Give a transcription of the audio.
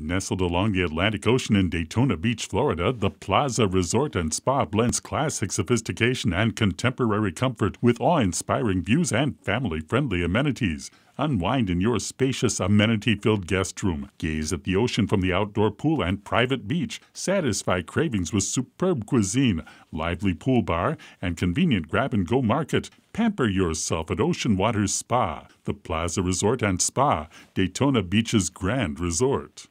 Nestled along the Atlantic Ocean in Daytona Beach, Florida, the Plaza Resort and Spa blends classic sophistication and contemporary comfort with awe inspiring views and family friendly amenities. Unwind in your spacious, amenity filled guest room. Gaze at the ocean from the outdoor pool and private beach. Satisfy cravings with superb cuisine, lively pool bar, and convenient grab and go market. Pamper yourself at Ocean Waters Spa, the Plaza Resort and Spa, Daytona Beach's Grand Resort.